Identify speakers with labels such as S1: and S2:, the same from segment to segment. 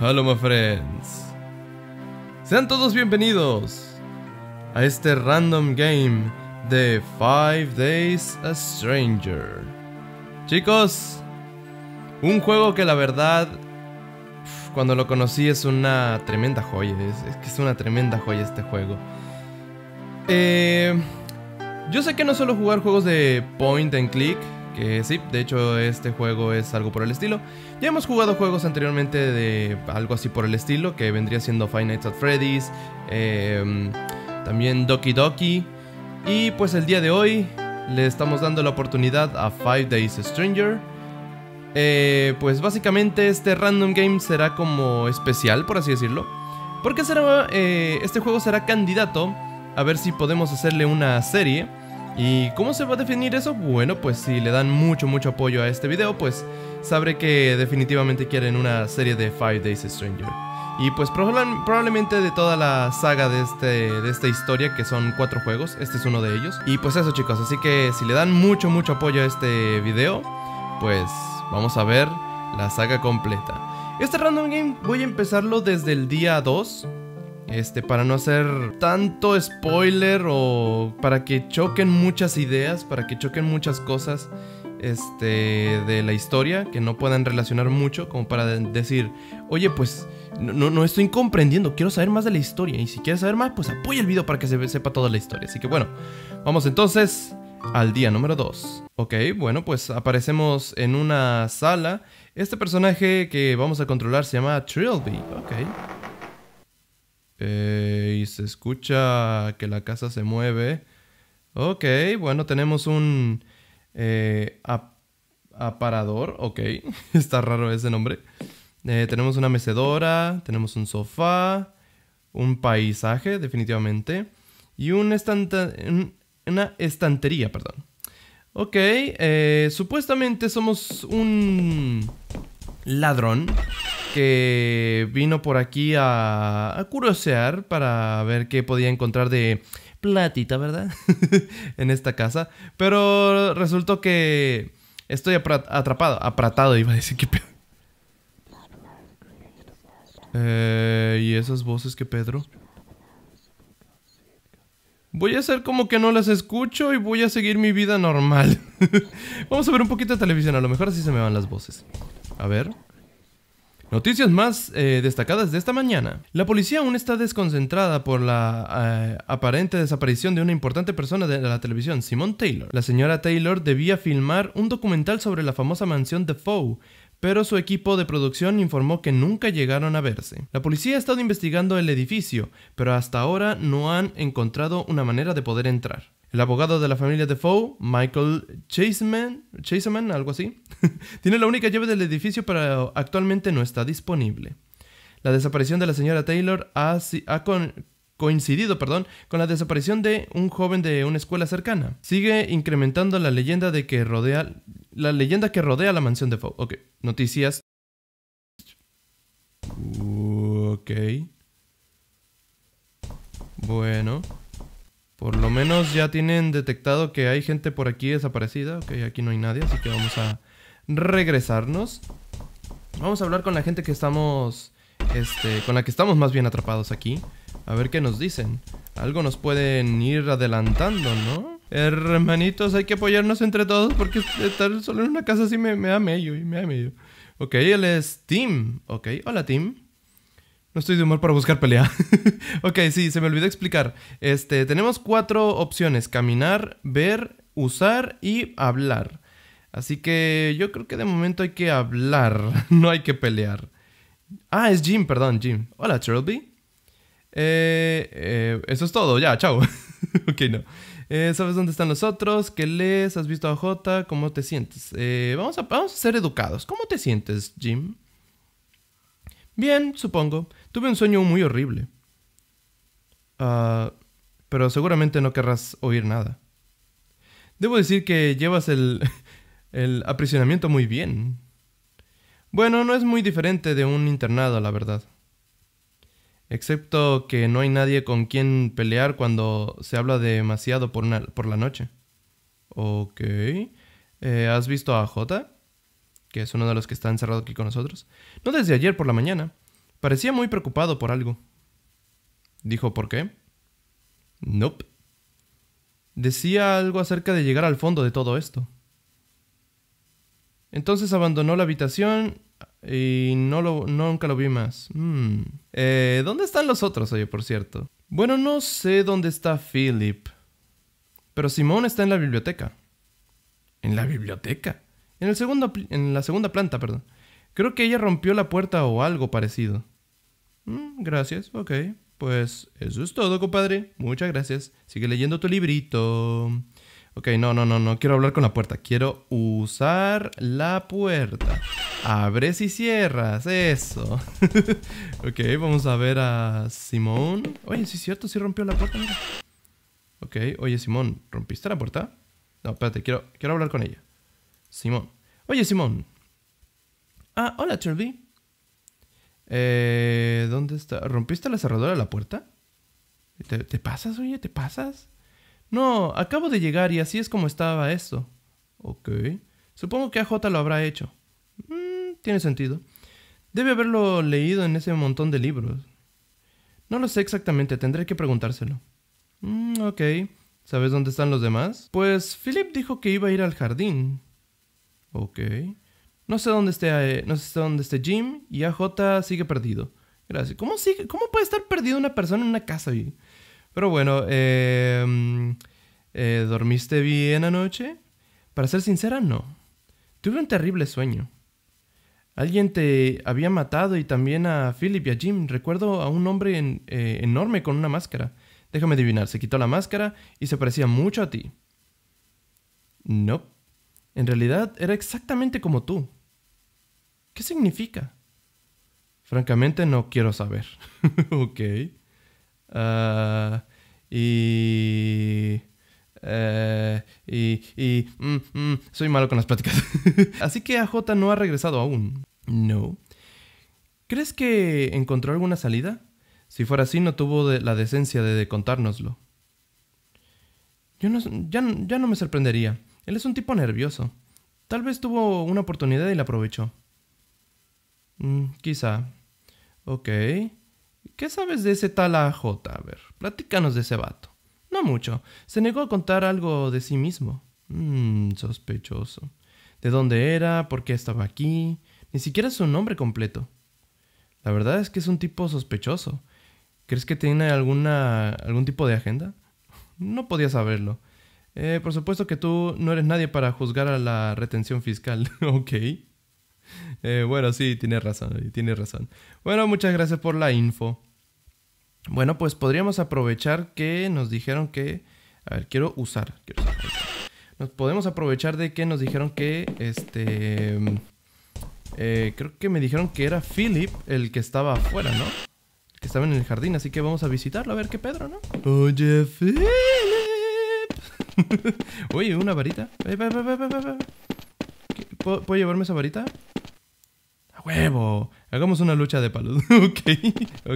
S1: hello my friends. Sean todos bienvenidos a este random game de Five Days a Stranger. Chicos, un juego que la verdad cuando lo conocí es una tremenda joya. Es, que es una tremenda joya este juego. Eh, yo sé que no suelo jugar juegos de point and click. Que sí, de hecho este juego es algo por el estilo. Ya hemos jugado juegos anteriormente de algo así por el estilo. Que vendría siendo Five Nights at Freddy's. Em, también Doki Doki. Y pues el día de hoy le estamos dando la oportunidad a Five Days Stranger. Eh, pues básicamente este random game será como especial, por así decirlo. Porque será, eh, este juego será candidato a ver si podemos hacerle una serie. ¿Y cómo se va a definir eso? Bueno, pues si le dan mucho, mucho apoyo a este video, pues sabré que definitivamente quieren una serie de Five Days Stranger. Y pues probablemente de toda la saga de, este, de esta historia, que son cuatro juegos, este es uno de ellos. Y pues eso chicos, así que si le dan mucho, mucho apoyo a este video, pues Vamos a ver la saga completa. Este random game voy a empezarlo desde el día 2. Este, para no hacer tanto spoiler o para que choquen muchas ideas, para que choquen muchas cosas este, de la historia, que no puedan relacionar mucho, como para decir, oye, pues no, no estoy comprendiendo, quiero saber más de la historia. Y si quieres saber más, pues apoya el video para que se sepa toda la historia. Así que bueno, vamos entonces al día número 2. Ok, bueno, pues aparecemos en una sala. Este personaje que vamos a controlar se llama Trilby. Ok. Eh, y se escucha que la casa se mueve. Ok, bueno, tenemos un eh, aparador. Ok, está raro ese nombre. Eh, tenemos una mecedora, tenemos un sofá, un paisaje, definitivamente. Y un, estante una estantería, perdón. Ok, eh, supuestamente somos un ladrón que vino por aquí a, a curiosear para ver qué podía encontrar de platita, ¿verdad? en esta casa. Pero resultó que estoy atrapado, apratado, iba a decir ¿Qué Eh, ¿Y esas voces que Pedro? voy a hacer como que no las escucho y voy a seguir mi vida normal. Vamos a ver un poquito de televisión, a lo mejor así se me van las voces. A ver. Noticias más eh, destacadas de esta mañana. La policía aún está desconcentrada por la eh, aparente desaparición de una importante persona de la televisión, Simone Taylor. La señora Taylor debía filmar un documental sobre la famosa mansión de Foe pero su equipo de producción informó que nunca llegaron a verse. La policía ha estado investigando el edificio, pero hasta ahora no han encontrado una manera de poder entrar. El abogado de la familia de Foe, Michael Chaseman, Chaseman algo así, tiene la única llave del edificio, pero actualmente no está disponible. La desaparición de la señora Taylor ha, coincidido perdón, con la desaparición de un joven de una escuela cercana. Sigue incrementando la leyenda de que rodea la leyenda que rodea la mansión de Fox. Ok, noticias. Ok. Bueno. Por lo menos ya tienen detectado que hay gente por aquí desaparecida. Ok, aquí no hay nadie, así que vamos a regresarnos. Vamos a hablar con la gente que estamos... Este, con la que estamos más bien atrapados aquí. A ver qué nos dicen. Algo nos pueden ir adelantando, ¿no? Hermanitos, hay que apoyarnos entre todos porque estar solo en una casa así me, da medio, me da medio. Ok, él es Tim. Ok, hola Tim. No estoy de humor para buscar pelea. ok, sí, se me olvidó explicar. Este, tenemos cuatro opciones: caminar, ver, usar y hablar. Así que yo creo que de momento hay que hablar, no hay que pelear. Ah, es Jim, perdón, Jim. Hola, Cherylby. Eh, eh, eso es todo, ya, chao. ok, no. Eh, ¿Sabes dónde están los otros? ¿Qué lees? ¿Has visto a Jota? ¿Cómo te sientes? Eh, vamos, a, vamos ser educados. ¿Cómo te sientes, Jim? Bien, supongo. Tuve un sueño muy horrible. Ah, pero seguramente no querrás oír nada. Debo decir que llevas el aprisionamiento muy bien. Bueno, no es muy diferente de un internado, la verdad. Excepto que no hay nadie con quien pelear cuando se habla demasiado por, por la noche. Ok. Eh, ¿Has visto a Jota? Que es uno de los que está encerrado aquí con nosotros. No desde ayer por la mañana. Parecía muy preocupado por algo. Dijo, ¿por qué? Nope. Decía algo acerca de llegar al fondo de todo esto. Entonces abandonó la habitación y no lo, nunca lo vi más. Mm. Eh, ¿Dónde están los otros, oye, por cierto? Bueno, no sé dónde está Philip. Pero Simón está en la biblioteca. ¿En la biblioteca? En, el segundo, en la segunda planta, perdón. Creo que ella rompió la puerta o algo parecido. Mm, gracias, ok. Pues eso es todo, compadre. Muchas gracias. Sigue leyendo tu librito. Ok, no, no, no, no quiero hablar con la puerta. Quiero usar la puerta. Abres y cierras, eso. ok, vamos a ver a Simón. Oye, sí es cierto, sí rompió la puerta, Ok, oye Simón, ¿rompiste la puerta? No, espérate, quiero, quiero hablar con ella. Simón. Oye, Simón. Ah, hola, Chirby. Eh, ¿Dónde está? ¿Rompiste la cerradura de la puerta? ¿Te, te pasas, oye? ¿Te pasas? No, acabo de llegar y así es como estaba esto. Ok. Supongo que AJ lo habrá hecho. Mm, tiene sentido. Debe haberlo leído en ese montón de libros. No lo sé exactamente, tendré que preguntárselo. Mmm, ok. ¿Sabes dónde están los demás? Pues Philip dijo que iba a ir al jardín. Ok. No sé dónde esté, eh, no sé dónde esté Jim y AJ sigue perdido. Gracias. ¿Cómo, sigue? ¿Cómo puede estar perdido una persona en una casa? Y... Pero bueno, em, eh, ¿dormiste bien anoche? Para ser sincera, no. Tuve un terrible sueño. Alguien te había matado y también a Philip y a Jim. Recuerdo a un hombre eh, enorme con una máscara. Déjame adivinar, se quitó la máscara y se parecía mucho a ti. No. En realidad era exactamente como tú. ¿Qué significa? Francamente no quiero saber. ok. Ah, eh, y... y, y mm, mm, soy malo con las pláticas. Así que AJ no ha regresado aún. No. ¿Crees que encontró alguna salida? Si fuera así, no tuvo la decencia de contárnoslo. Yo no, ya, no me sorprendería. Él es un tipo nervioso. Tal vez tuvo una oportunidad y la aprovechó. Mm, quizá. Ok. ¿Qué sabes de ese tal AJ? A ver, platícanos de ese vato. No mucho. Se negó a contar algo de sí mismo. Mmm, sospechoso. ¿De dónde era? ¿Por qué estaba aquí? Ni siquiera su nombre completo. La verdad es que es un tipo sospechoso. ¿Crees que tiene alguna, algún tipo de agenda? No podía saberlo. Eh, por supuesto que tú no eres nadie para juzgar a la retención fiscal. ok. Eh, bueno, sí, tiene razón, tiene razón. Bueno, muchas gracias por la info. Bueno, pues podríamos aprovechar que nos dijeron que... A ver, quiero usar. Nos podemos aprovechar de que nos dijeron que este... Eh, creo que me dijeron que era Philip el que estaba afuera, ¿no? Que estaba en el jardín, así que vamos a visitarlo a ver qué Pedro, ¿no? Oye, Philip. Oye, una varita. ¿Puedo llevarme esa varita? huevo. Hagamos una lucha de palos. ok,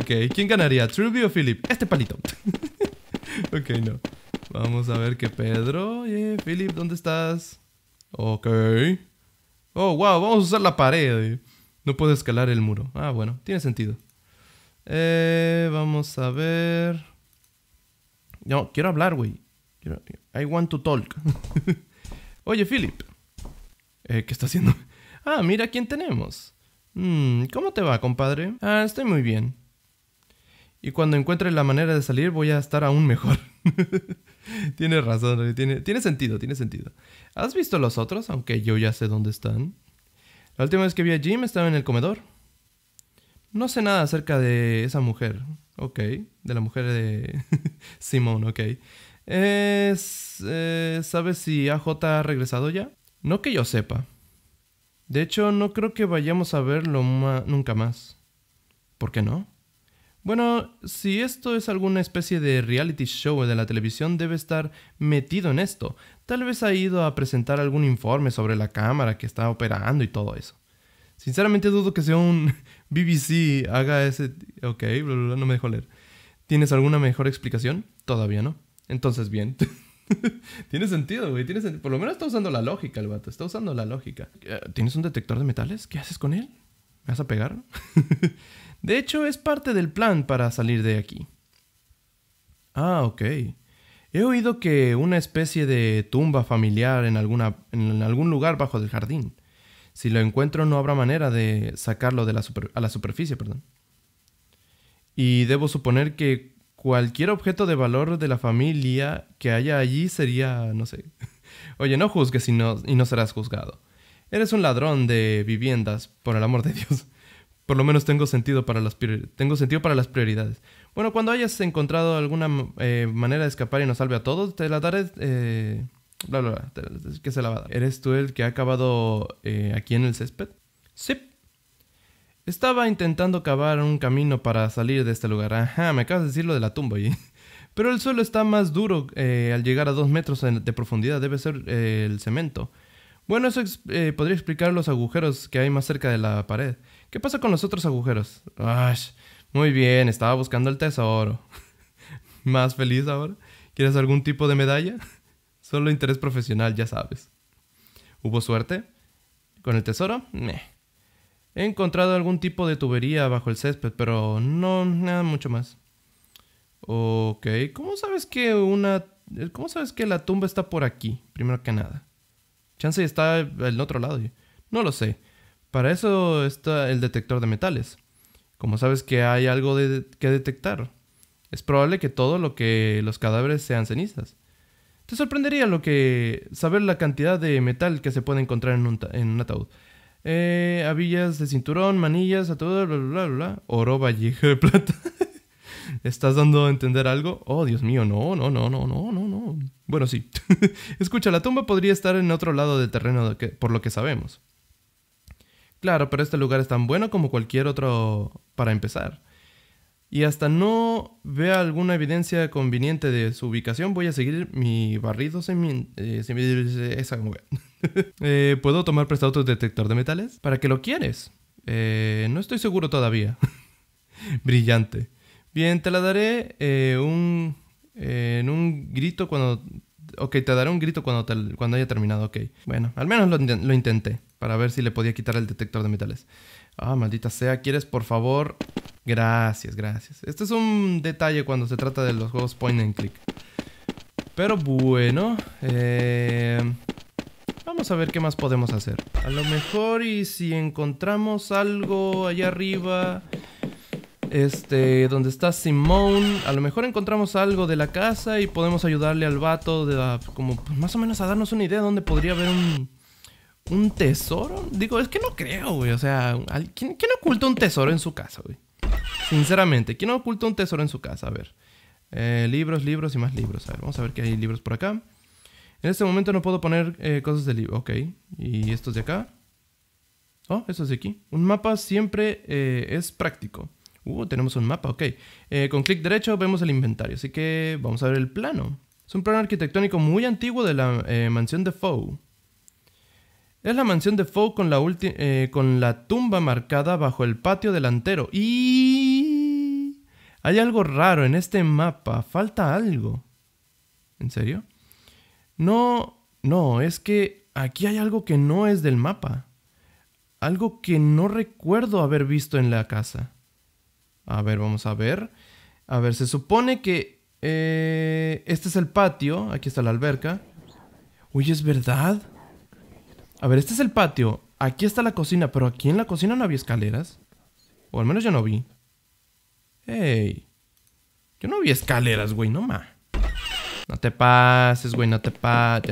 S1: ok. ¿Quién ganaría? ¿Truby o Philip? Este palito. ok, no. Vamos a ver qué Pedro. oye, eh, Philip, ¿dónde estás? Ok. Oh, wow, vamos a usar la pared. No puedo escalar el muro. Ah, bueno, tiene sentido. Eh, vamos a ver. No, quiero hablar, güey. I want to talk. Oye, Philip. Eh, ¿Qué está haciendo? Ah, mira quién tenemos. Mm, ¿cómo te va, compadre? Ah, estoy muy bien. Y cuando encuentre la manera de salir voy a estar aún mejor. tiene razón, tiene, sentido, tiene sentido. ¿Has visto los otros? Aunque yo ya sé dónde están. La última vez que vi a Jim estaba en el comedor. No sé nada acerca de esa mujer. Ok, de la mujer de Simón, ok. Eh, ¿Sabes si AJ ha regresado ya? No que yo sepa. De hecho, no creo que vayamos a verlo nunca más. ¿Por qué no? Bueno, si esto es alguna especie de reality show de la televisión, debe estar metido en esto. Tal vez ha ido a presentar algún informe sobre la cámara que está operando y todo eso. Sinceramente dudo que sea un BBC haga ese... Ok, no me dejo leer. ¿Tienes alguna mejor explicación? Todavía no. Entonces, bien. tiene sentido, güey. Tienes, Por lo menos está usando la lógica el vato. Está usando la lógica. Eh, ¿Tienes un detector de metales? ¿Qué haces con él? ¿Me vas a pegar? de hecho, es parte del plan para salir de aquí. Ah, ok. He oído que una especie de tumba familiar en, alguna, en algún lugar bajo del jardín. Si lo encuentro no habrá manera de sacarlo de la a la superficie, perdón. Y debo suponer que cualquier objeto de valor de la familia que haya allí sería, no sé. Oye, no juzgues y no, y no serás juzgado. Eres un ladrón de viviendas, por el amor de Dios. Por lo menos tengo sentido para las, tengo sentido para las prioridades. Bueno, cuando hayas encontrado alguna eh, manera de escapar y nos salve a todos, te la daré... Eh, bla, bla, bla, que se la va ¿Eres tú el que ha acabado eh, aquí en el césped? Sí. Estaba intentando cavar un camino para salir de este lugar. Ajá, me acabas de decir lo de la tumba allí. Pero el suelo está más duro eh, al llegar a dos metros de profundidad, debe ser eh, el cemento. Bueno, eso eh, podría explicar los agujeros que hay más cerca de la pared. ¿Qué pasa con los otros agujeros? Ay, muy bien, estaba buscando el tesoro. ¿Más feliz ahora? ¿Quieres algún tipo de medalla? Solo interés profesional, ya sabes. ¿Hubo suerte? ¿Con el tesoro? Meh. He encontrado algún tipo de tubería bajo el césped, pero no nada mucho más. Ok, ¿cómo sabes que una... Eh, ¿Cómo sabes que la tumba está por aquí? Primero que nada. Chance está en otro lado. No lo sé. Para eso está el detector de metales. Como sabes que hay algo que detectar. Es probable que todo lo que los cadáveres sean cenizas. Te sorprendería lo que saber la cantidad de metal que se puede encontrar en un, en un ataúd eh, habillas de cinturón, manillas, a todo, bla, bla, bla, oro, vallejo de plata. ¿Estás dando a entender algo? Oh, Dios mío, no, no, no, no, no, no, no. Bueno, sí. Escucha, la tumba podría estar en otro lado del terreno, por lo que sabemos. Claro, pero este lugar es tan bueno como cualquier otro para empezar y hasta no vea alguna evidencia conveniente de su ubicación, voy a seguir mi barrido sin eh, esa eh, ¿Puedo tomar prestado tu detector de metales? ¿Para qué lo quieres? Eh, no estoy seguro todavía. Brillante. Bien, te la daré eh, un, en un grito cuando... Ok, te daré un grito cuando, cuando haya terminado, ok. Bueno, al menos lo intenté para ver si le podía quitar el detector de metales. Ah, maldita sea, ¿quieres por favor Gracias, gracias. Este es un detalle cuando se trata de los juegos point and click. Pero bueno, eh, vamos a ver qué más podemos hacer. A lo mejor y si encontramos algo allá arriba, este, donde está Simone, a lo mejor encontramos algo de la casa y podemos ayudarle al vato de como más o menos a darnos una idea de dónde podría haber un, un tesoro. Digo, es que no creo, güey. O sea, ¿quién oculta un tesoro en su casa, güey? Sinceramente, ¿quién oculta un tesoro en su casa? A ver. Eh, libros, libros y más libros. A ver, vamos a ver que hay libros por acá. En este momento no puedo poner eh, cosas de libro. Ok. ¿Y estos de acá? Oh, estos de aquí. Un mapa siempre eh, es práctico. Uh, tenemos un mapa, ok. con clic derecho vemos el inventario, así que vamos a ver el plano. Es un plano arquitectónico muy antiguo de la mansión de Fou Es la mansión de Fou con la, con la tumba marcada bajo el patio delantero. Y hay algo raro en este mapa, falta algo. ¿En serio? No, no, es que aquí hay algo que no es del mapa. Algo que no recuerdo haber visto en la casa. A ver, vamos a ver. A ver, se supone que eh, este es el patio. Aquí está la alberca. Uy, es verdad. A ver, este es el patio. Aquí está la cocina, pero aquí en la cocina no había escaleras. O al menos yo no vi. Ey. Yo no vi escaleras, güey, no ma. No te pases, güey, no te pases.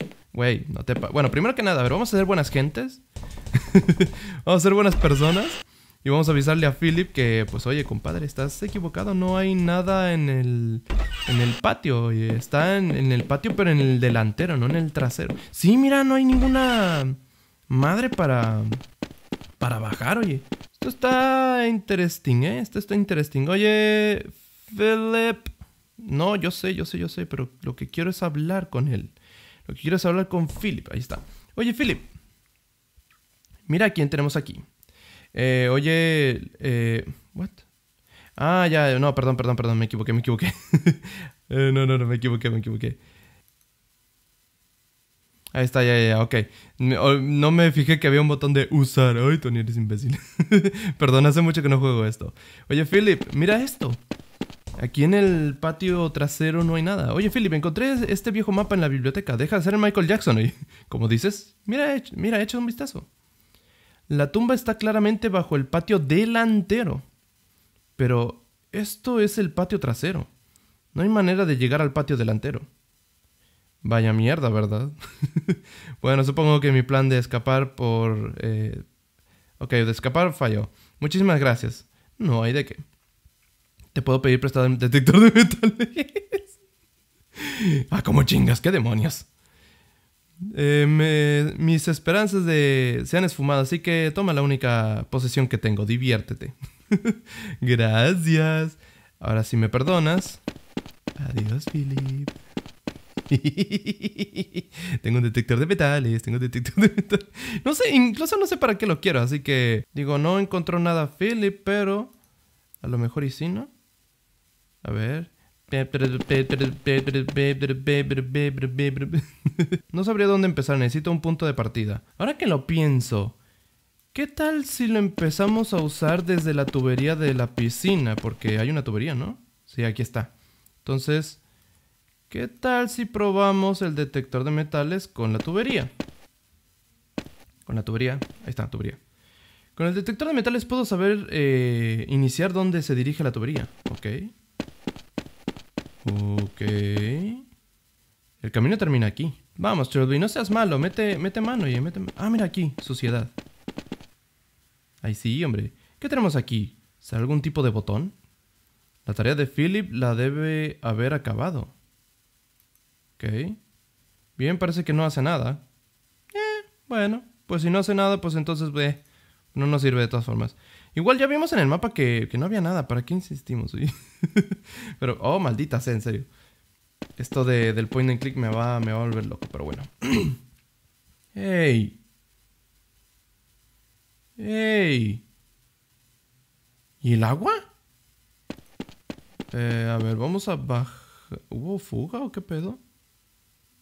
S1: Eh, güey, no te pases. Bueno, primero que nada, a ver, vamos a ser buenas gentes. vamos a ser buenas personas. Y vamos a avisarle a Philip que, pues, oye, compadre, estás equivocado. No hay nada en el, en el patio. Oye. Está en, en, el patio, pero en el delantero, no en el trasero. Sí, mira, no hay ninguna madre para, para bajar, oye. Esto está interesting, ¿eh? Esto está interesting. Oye, Philip. No, yo sé, yo sé, yo sé, pero lo que quiero es hablar con él. Lo que quiero es hablar con Philip. Ahí está. Oye, Philip. Mira quién tenemos aquí. Eh, oye, eh, what? Ah, ya, no, perdón, perdón, perdón, me equivoqué, me equivoqué. Eh, no, no, no, me equivoqué, me equivoqué. Ahí está, ya, ya, ok. Oh, no me fijé que había un botón de usar. Ay, Tony, eres imbécil. Perdón, hace mucho que no juego esto. Oye, Philip, mira esto. Aquí en el patio trasero no hay nada. Oye, Philip, encontré este viejo mapa en la biblioteca. Deja de ser Michael Jackson. Y, como dices, mira, mira, echa un vistazo. La tumba está claramente bajo el patio delantero. Pero esto es el patio trasero. No hay manera de llegar al patio delantero. Vaya mierda, ¿verdad? bueno, supongo que mi plan de escapar por... Eh, ok, de escapar falló. Muchísimas gracias. No hay de qué. Te puedo pedir prestado el detector de metales. ah, como chingas, qué demonios. Eh, mis esperanzas de se han esfumado, así que toma la única posesión que tengo, diviértete. Gracias. Ahora si me perdonas. Adiós, Philip tengo un detector de metales, tengo un detector de metales. No sé, incluso no sé para qué lo quiero, así que digo, no encontró nada Philip, pero a lo mejor y sí, ¿no? A ver. No sabría dónde empezar, necesito un punto de partida. Ahora que lo pienso, ¿Qué tal si lo empezamos a usar desde la tubería de la piscina? Porque hay una tubería, ¿no? Sí, aquí está. Entonces, ¿Qué tal si probamos el detector de metales con la tubería? Con la tubería, ahí está, la tubería. Con el detector de metales puedo saber eh, iniciar dónde se dirige la tubería. Ok. Ok. El camino termina aquí. Vamos, Cherubin, no seas malo. Mete, mete mano, y Mete... Ah, mira aquí. Suciedad. Ahí sí, hombre. ¿Qué tenemos aquí? ¿Algún tipo de botón? La tarea de Philip la debe haber acabado. Ok. Bien, parece que no hace nada. Eh, bueno, pues si no hace nada, pues entonces, ve, eh, no nos sirve de todas formas. Igual ya vimos en el mapa que, no había nada. ¿Para qué insistimos? pero, oh, maldita sea, en serio. Esto del point and click me va, me va a volver loco, pero bueno. ¡Ey! ¡Ey! ¿Y el agua? Eh, a ver, vamos a bajar... ¿Hubo fuga o qué pedo?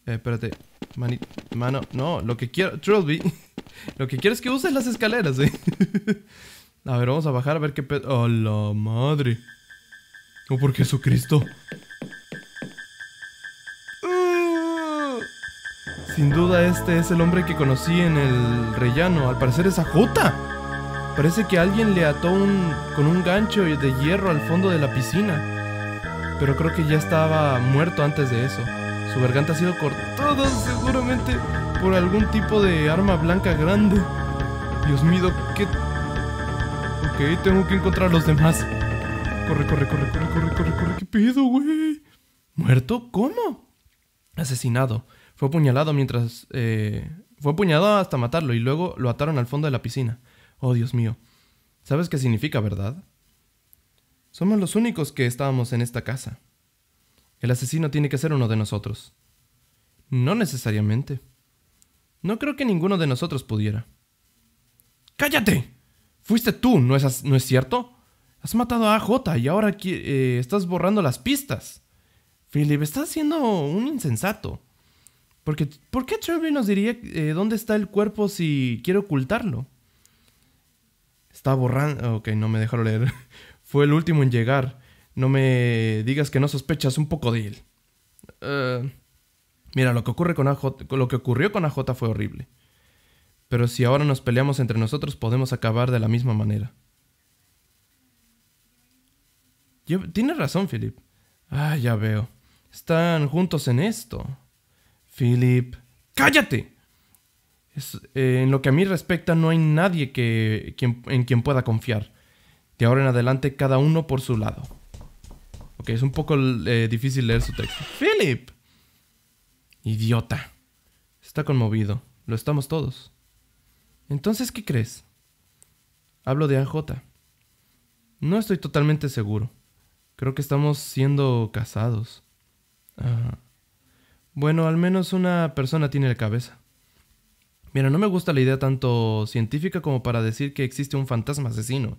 S1: Eh, espérate. mano, no, lo que quiero... Trilby, lo que quiero es que uses las escaleras, ¿eh? a ver, vamos a bajar a ver qué pedo... la madre! ¡Oh, por Jesucristo. ¡Ah! Sin duda este es el hombre que conocí en el rellano. Al parecer es Jota Parece que alguien le ató un, con un gancho de hierro al fondo de la piscina. Pero creo que ya estaba muerto antes de eso. Su garganta ha sido cortada seguramente por algún tipo de arma blanca grande. Dios mío, ¿qué? Ok, tengo que encontrar a los demás. Corre, corre, corre, corre, corre, corre, corre. ¿Qué pedo, güey? ¿Muerto? ¿Cómo? Asesinado. Fue apuñalado mientras... Eh... Fue apuñalado hasta matarlo y luego lo ataron al fondo de la piscina. Oh, Dios mío. ¿Sabes qué significa, verdad? Somos los únicos que estábamos en esta casa. El asesino tiene que ser uno de nosotros. No necesariamente. No creo que ninguno de nosotros pudiera. ¡Cállate! Fuiste tú, ¿no es, ¿no es cierto? Has matado a AJ y ahora eh, estás borrando las pistas. Philip, estás siendo un insensato. Porque, ¿Por qué Trevor nos diría eh, dónde está el cuerpo si quiere ocultarlo? Está borrando... Ok, no me dejaron leer. Fue el último en llegar. No me digas que no sospechas un poco de él. Eh, mira, lo que, ocurre con lo que ocurrió con AJ fue horrible. Pero si ahora nos peleamos entre nosotros podemos acabar de la misma manera. Yo, tienes razón, Philip. Ah, ya veo. Están juntos en esto. Philip. ¡Cállate! Eh, en lo que a mí respecta, no hay nadie en quien pueda confiar. De ahora en adelante, cada uno por su lado es un poco eh, difícil leer su texto. Philip. Idiota. Está conmovido. Lo estamos todos. Entonces, ¿qué crees? Hablo de AJ. No estoy totalmente seguro. Creo que estamos siendo casados. bueno, al menos una persona tiene la cabeza. Mira, no me gusta la idea tanto científica como para decir que existe un fantasma asesino.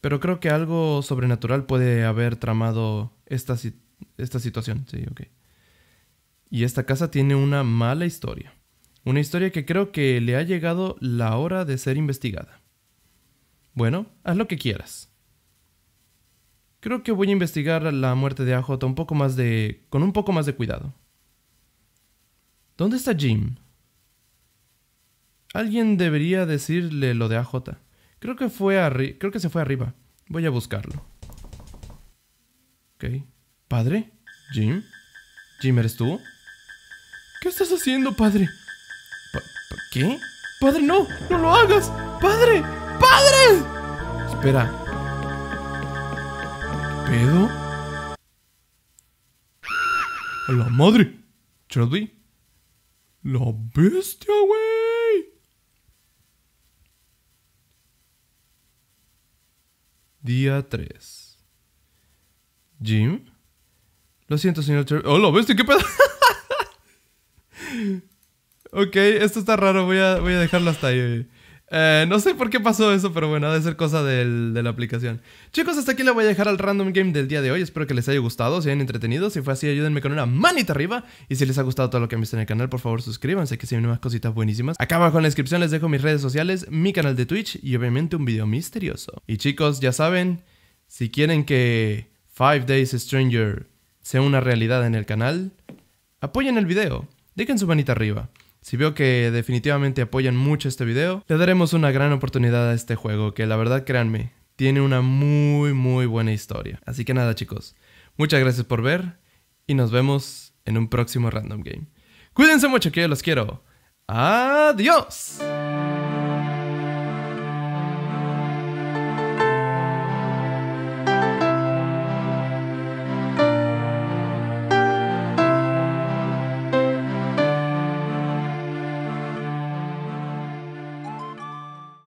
S1: Pero creo que algo sobrenatural puede haber tramado esta, esta situación. Sí, ok. Y esta casa tiene una mala historia. Una historia que creo que le ha llegado la hora de ser investigada. Bueno, haz lo que quieras. Creo que voy a investigar la muerte de AJ un poco más de. con un poco más de cuidado. ¿Dónde está Jim? Alguien debería decirle lo de AJ. Creo que fue Creo que se fue arriba. Voy a buscarlo. Ok. ¿Padre? ¿Jim? ¿Jim eres tú? ¿Qué estás haciendo, padre? ¿Pa -pa qué ¡Padre, no! ¡No lo hagas! ¡Padre! ¡Padre! Espera. pedo? ¡A la madre! ¿Charlie? ¿La bestia? Día 3. Jim. Lo siento, señor ¡Oh, lo bestia! ¿Qué pedo? ok, esto está raro. Voy a, voy a dejarlo hasta ahí. Eh, no sé por qué pasó eso, pero bueno, ha de ser cosa de la aplicación. Chicos, hasta aquí le voy a dejar al random game del día de hoy. Espero que les haya gustado, se hayan entretenido. Si fue así, ayúdenme con una manita arriba. Y si les ha gustado todo lo que han visto en el canal, por favor suscríbanse, que se vienen más cositas buenísimas. Acá abajo en la descripción les dejo mis redes sociales, mi canal de Twitch y obviamente un video misterioso. Y chicos, ya saben, si quieren que Five Days Stranger sea una realidad en el canal, apoyen el video, dejen su manita arriba. Si veo que definitivamente apoyan mucho este video, le daremos una gran oportunidad a este juego que la verdad créanme, tiene una muy muy buena historia. Así que nada chicos, muchas gracias por ver y nos vemos en un próximo random game. Cuídense mucho que yo los quiero. Adiós.